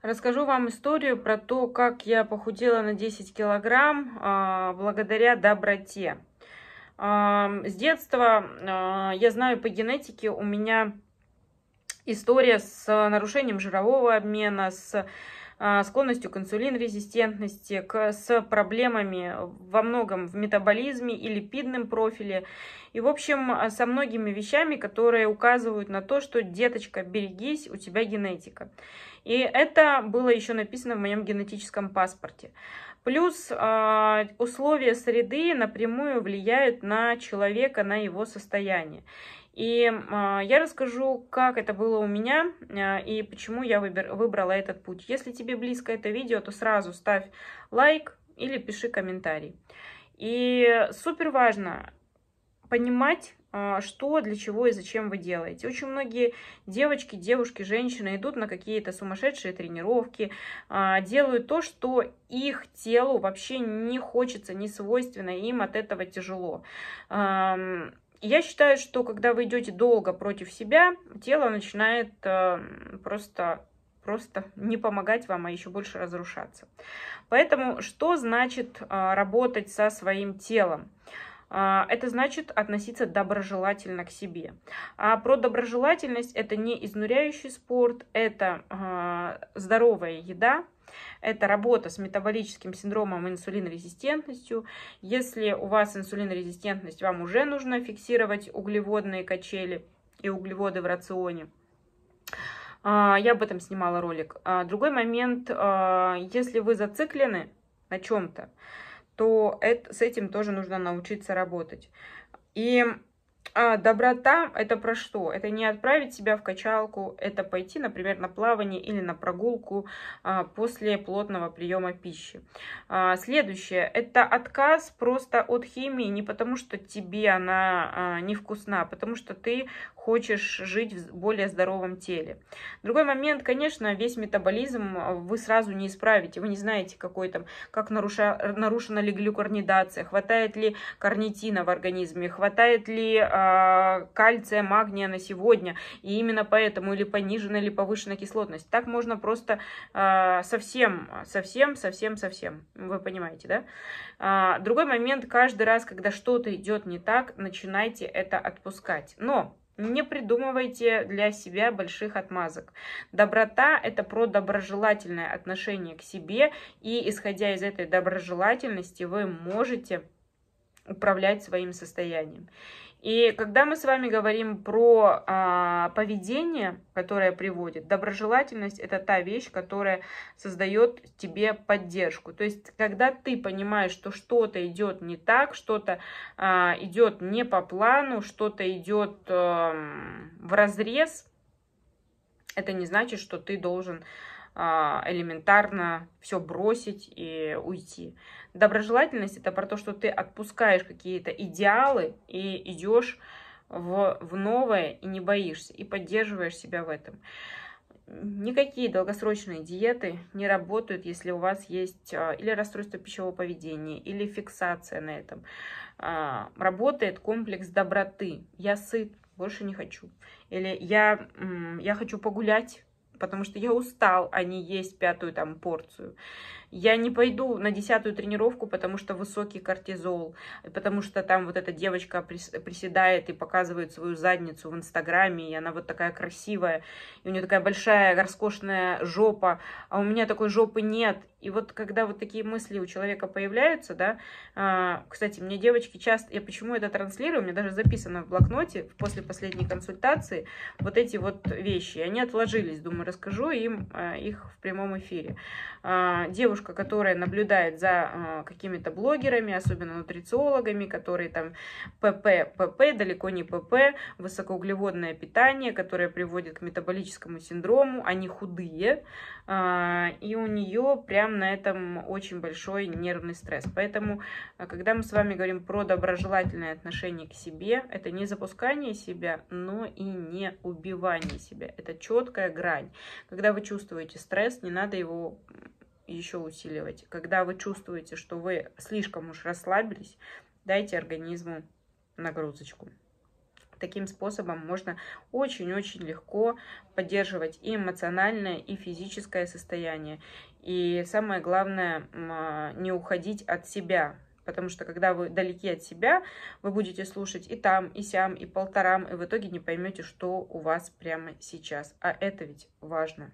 Расскажу вам историю про то, как я похудела на 10 килограмм а, благодаря доброте. А, с детства, а, я знаю по генетике, у меня история с нарушением жирового обмена, с а, склонностью к инсулинрезистентности, к, с проблемами во многом в метаболизме и липидном профиле. И, в общем, а, со многими вещами, которые указывают на то, что, деточка, берегись, у тебя генетика. И это было еще написано в моем генетическом паспорте. Плюс э, условия среды напрямую влияют на человека, на его состояние. И э, я расскажу, как это было у меня э, и почему я выбер, выбрала этот путь. Если тебе близко это видео, то сразу ставь лайк или пиши комментарий. И супер важно понимать, а, что, для чего и зачем вы делаете. Очень многие девочки, девушки, женщины идут на какие-то сумасшедшие тренировки, а, делают то, что их телу вообще не хочется, не свойственно, им от этого тяжело. Я считаю, что когда вы идете долго против себя, тело начинает а, просто просто не помогать вам, а еще больше разрушаться. Поэтому что значит работать со своим телом? А, это значит относиться доброжелательно к себе. А про доброжелательность это не изнуряющий спорт, это а, здоровая еда, это работа с метаболическим синдромом и инсулинорезистентностью. Если у вас инсулинорезистентность, вам уже нужно фиксировать углеводные качели и углеводы в рационе. А, я об этом снимала ролик. Другой момент, если вы зациклены на чем-то, то это, с этим тоже нужно научиться работать. И а доброта это про что? Это не отправить себя в качалку, это пойти, например, на плавание или на прогулку а, после плотного приема пищи. А, следующее это отказ просто от химии, не потому что тебе она а, невкусна, а потому что ты хочешь жить в более здоровом теле. Другой момент, конечно, весь метаболизм вы сразу не исправите, вы не знаете, какой там, как наруша, нарушена ли глюкорнидация, хватает ли карнитина в организме, хватает ли а, кальция, магния на сегодня, и именно поэтому или пониженная, или повышенная кислотность. Так можно просто а, совсем, совсем, совсем, совсем. Вы понимаете, да? А, другой момент, каждый раз, когда что-то идет не так, начинайте это отпускать. Но не придумывайте для себя больших отмазок. Доброта – это про доброжелательное отношение к себе, и исходя из этой доброжелательности вы можете управлять своим состоянием. И когда мы с вами говорим про а, поведение, которое приводит, доброжелательность это та вещь, которая создает тебе поддержку. То есть, когда ты понимаешь, что что-то идет не так, что-то а, идет не по плану, что-то идет а, эм, в разрез, это не значит, что ты должен а, элементарно все бросить и уйти. Доброжелательность это про то, что ты отпускаешь какие-то идеалы и идешь в, в новое и не боишься, и поддерживаешь себя в этом. Никакие долгосрочные диеты не работают, если у вас есть а, или расстройство пищевого поведения, или фиксация на этом. А, работает комплекс доброты. Я сыт, больше не хочу. Или я, я хочу погулять, потому что я устал, а не есть пятую там порцию. Я не пойду на десятую тренировку, потому что высокий кортизол, потому что там вот эта девочка приседает и показывает свою задницу в Инстаграме, и она вот такая красивая, и у нее такая большая, роскошная жопа, а у меня такой жопы нет, и вот когда вот такие мысли у человека появляются, да, э, кстати, мне девочки часто, я почему это транслирую, у меня даже записано в блокноте после последней консультации вот эти вот вещи. Они отложились, думаю, расскажу им э, их в прямом эфире. Э, девушка, которая наблюдает за э, какими-то блогерами, особенно нутрициологами, которые там ПП, ПП, далеко не ПП, высокоуглеводное питание, которое приводит к метаболическому синдрому, они худые, э, и у нее прям прям на этом очень большой нервный стресс. Поэтому, а, когда мы с вами говорим про доброжелательное отношение к себе, это не запускание себя, но и не убивание себя. Это четкая грань. Когда вы чувствуете стресс, не надо его еще усиливать. Когда вы чувствуете, что вы слишком уж расслабились, дайте организму нагрузочку таким способом можно очень-очень легко поддерживать и эмоциональное, и физическое состояние. И самое главное, а, не уходить от себя, потому что когда вы далеки от себя, вы будете слушать и там, и сям, и полторам, и в итоге не поймете, что у вас прямо сейчас. А это ведь важно.